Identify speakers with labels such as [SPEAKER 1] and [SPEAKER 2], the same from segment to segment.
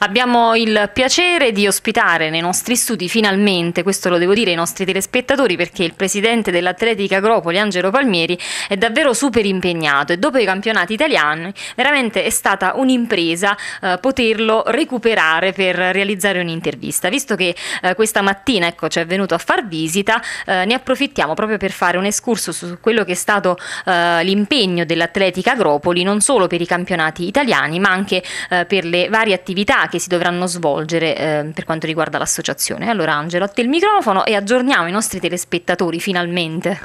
[SPEAKER 1] Abbiamo il piacere di ospitare nei nostri studi finalmente, questo lo devo dire ai nostri telespettatori perché il presidente dell'Atletica Agropoli Angelo Palmieri è davvero super impegnato e dopo i campionati italiani veramente è stata un'impresa eh, poterlo recuperare per realizzare un'intervista. Visto che eh, questa mattina ecco, ci è venuto a far visita, eh, ne approfittiamo proprio per fare un escurso su quello che è stato eh, l'impegno dell'Atletica Agropoli non solo per i campionati italiani ma anche eh, per le varie attività che si dovranno svolgere eh, per quanto riguarda l'associazione. Allora Angelo, a te il microfono e aggiorniamo i nostri telespettatori finalmente.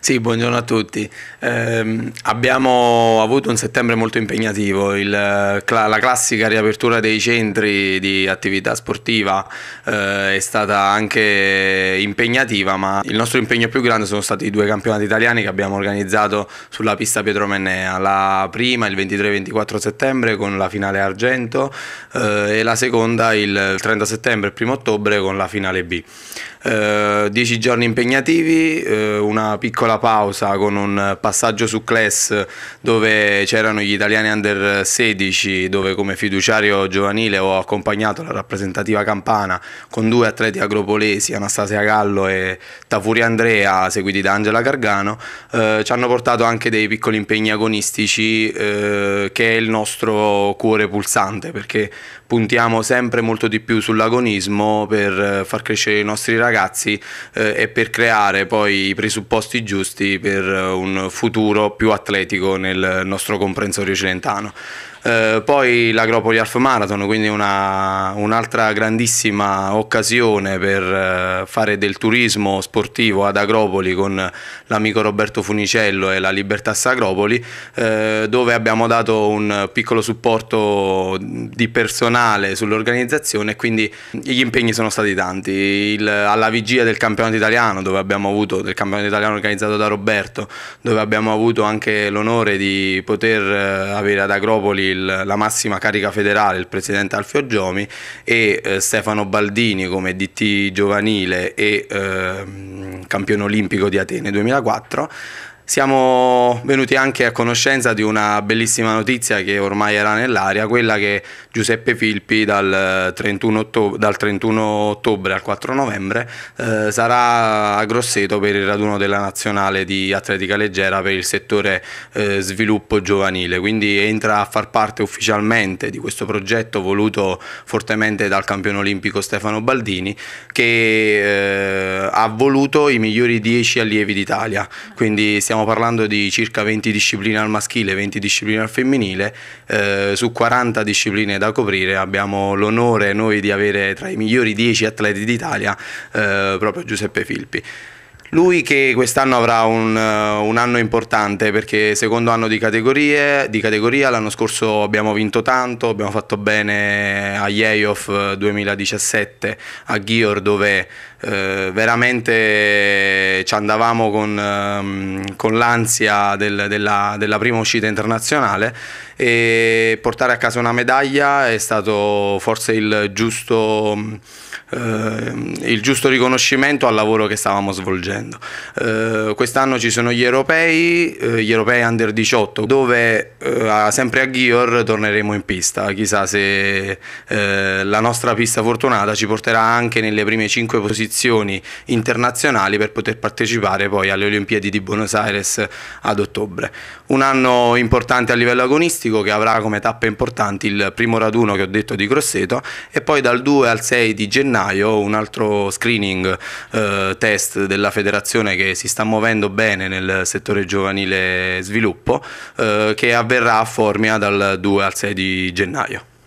[SPEAKER 2] Sì, buongiorno a tutti. Eh, abbiamo avuto un settembre molto impegnativo, il, la classica riapertura dei centri di attività sportiva eh, è stata anche impegnativa, ma il nostro impegno più grande sono stati i due campionati italiani che abbiamo organizzato sulla pista Pietro Mennea, la prima il 23-24 settembre con la finale Argento, eh, e la seconda il 30 settembre e primo ottobre con la finale B. Eh, dieci giorni impegnativi, eh, una piccola pausa con un passaggio su class dove c'erano gli italiani under 16 dove come fiduciario giovanile ho accompagnato la rappresentativa campana con due atleti agropolesi, Anastasia Gallo e Tafuri Andrea, seguiti da Angela Gargano, eh, ci hanno portato anche dei piccoli impegni agonistici eh, che è il nostro cuore pulsante perché puntiamo sempre molto di più sull'agonismo per eh, far crescere i nostri ragazzi eh, e per creare poi i presupposti giusti per eh, un futuro più atletico nel nostro comprensorio cilentano. Eh, poi l'Agropoli Half Marathon, quindi una, un'altra grandissima occasione per eh, fare del turismo sportivo ad Agropoli con l'amico Roberto Funicello e la Libertas Acropoli, eh, dove abbiamo dato un piccolo supporto di personale sull'organizzazione e quindi gli impegni sono stati tanti. Il, alla vigilia del campionato italiano, dove abbiamo avuto, del campionato italiano organizzato da Roberto, dove abbiamo avuto anche l'onore di poter eh, avere ad Agropoli il, la massima carica federale, il presidente Alfio Giomi e eh, Stefano Baldini come DT giovanile e eh, campione olimpico di Atene 2004 siamo venuti anche a conoscenza di una bellissima notizia che ormai era nell'aria, quella che Giuseppe Filippi dal 31 eh, ottobre, dal 31 ottobre al 4 novembre eh, sarà a Grosseto per il raduno della nazionale di atletica leggera per il settore eh, sviluppo giovanile, quindi entra a far parte ufficialmente di questo progetto voluto fortemente dal campione olimpico Stefano Baldini che eh, ha voluto i migliori 10 allievi d'Italia, quindi siamo stiamo parlando di circa 20 discipline al maschile, 20 discipline al femminile, eh, su 40 discipline da coprire abbiamo l'onore noi di avere tra i migliori 10 atleti d'Italia eh, proprio Giuseppe Filippi. Lui che quest'anno avrà un, eh, un, anno importante perché secondo anno di, categorie, di categoria, l'anno scorso abbiamo vinto tanto, abbiamo fatto bene agli EIOF 2017 a Ghior dove eh, veramente ci andavamo con, ehm, con l'ansia del, della, della prima uscita internazionale e portare a casa una medaglia è stato forse il giusto, eh, il giusto riconoscimento al lavoro che stavamo svolgendo. Eh, quest'anno ci sono gli europei, eh, gli europei under 18, dove sempre a Ghior torneremo in pista, chissà se la nostra pista fortunata ci porterà anche nelle prime 5 posizioni internazionali per poter partecipare poi alle Olimpiadi di Buenos Aires ad ottobre. Un anno importante a livello agonistico scolastico che avrà come tappe importanti il primo raduno che ho detto di Grosseto e poi dal 2 al 6 di gennaio un altro screening eh, test della federazione che si sta muovendo bene nel settore giovanile sviluppo eh, che avverrà a Formia dal 2 al 6 di gennaio.